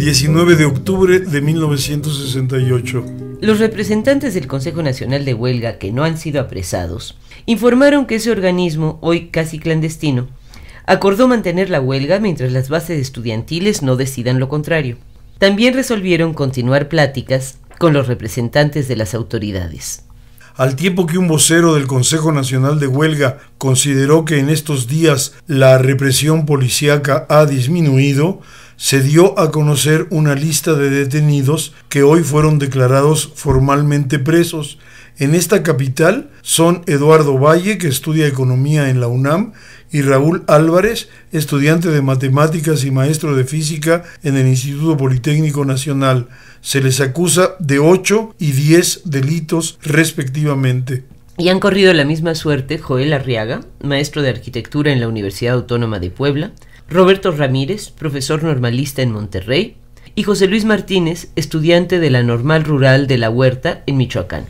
19 de octubre de 1968. Los representantes del Consejo Nacional de Huelga que no han sido apresados informaron que ese organismo, hoy casi clandestino, acordó mantener la huelga mientras las bases estudiantiles no decidan lo contrario. También resolvieron continuar pláticas con los representantes de las autoridades. Al tiempo que un vocero del Consejo Nacional de Huelga consideró que en estos días la represión policíaca ha disminuido, se dio a conocer una lista de detenidos que hoy fueron declarados formalmente presos. En esta capital son Eduardo Valle, que estudia economía en la UNAM, y Raúl Álvarez, estudiante de matemáticas y maestro de física en el Instituto Politécnico Nacional. Se les acusa de 8 y 10 delitos respectivamente. Y han corrido la misma suerte Joel Arriaga, maestro de arquitectura en la Universidad Autónoma de Puebla, Roberto Ramírez, profesor normalista en Monterrey, y José Luis Martínez, estudiante de la Normal Rural de la Huerta en Michoacán.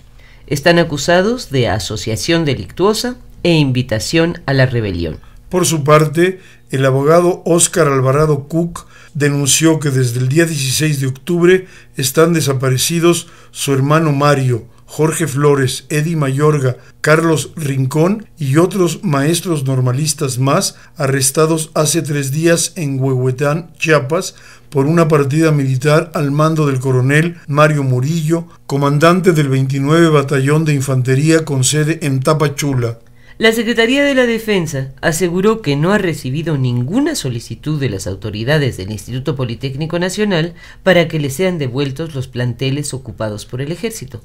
Están acusados de asociación delictuosa e invitación a la rebelión. Por su parte, el abogado Óscar Alvarado Cook denunció que desde el día 16 de octubre están desaparecidos su hermano Mario, Jorge Flores, Eddie Mayorga, Carlos Rincón y otros maestros normalistas más arrestados hace tres días en Huehuetán, Chiapas, por una partida militar al mando del coronel Mario Murillo, comandante del 29 Batallón de Infantería con sede en Tapachula. La Secretaría de la Defensa aseguró que no ha recibido ninguna solicitud de las autoridades del Instituto Politécnico Nacional para que le sean devueltos los planteles ocupados por el ejército.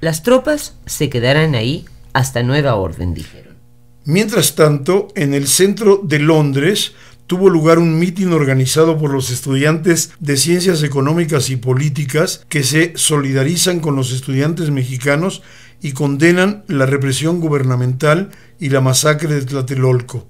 Las tropas se quedarán ahí hasta nueva orden, dijeron. Mientras tanto, en el centro de Londres tuvo lugar un mitin organizado por los estudiantes de Ciencias Económicas y Políticas que se solidarizan con los estudiantes mexicanos y condenan la represión gubernamental y la masacre de Tlatelolco.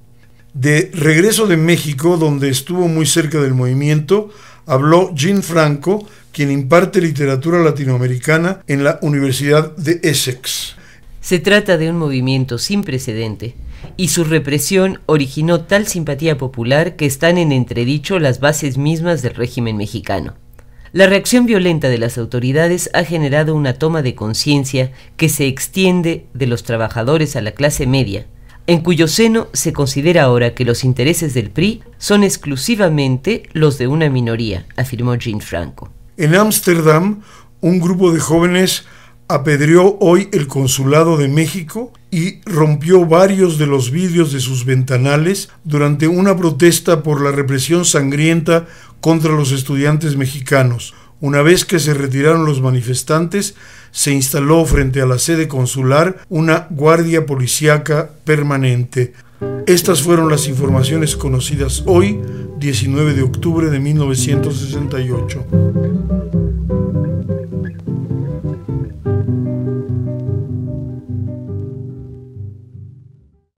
De regreso de México, donde estuvo muy cerca del movimiento, habló Jean Franco, quien imparte literatura latinoamericana en la Universidad de Essex. Se trata de un movimiento sin precedente y su represión originó tal simpatía popular que están en entredicho las bases mismas del régimen mexicano. La reacción violenta de las autoridades ha generado una toma de conciencia que se extiende de los trabajadores a la clase media, en cuyo seno se considera ahora que los intereses del PRI son exclusivamente los de una minoría, afirmó Jean Franco. En Ámsterdam, un grupo de jóvenes apedreó hoy el Consulado de México y rompió varios de los vidrios de sus ventanales durante una protesta por la represión sangrienta contra los estudiantes mexicanos. Una vez que se retiraron los manifestantes, se instaló frente a la sede consular una guardia policíaca permanente. Estas fueron las informaciones conocidas hoy 19 de octubre de 1968.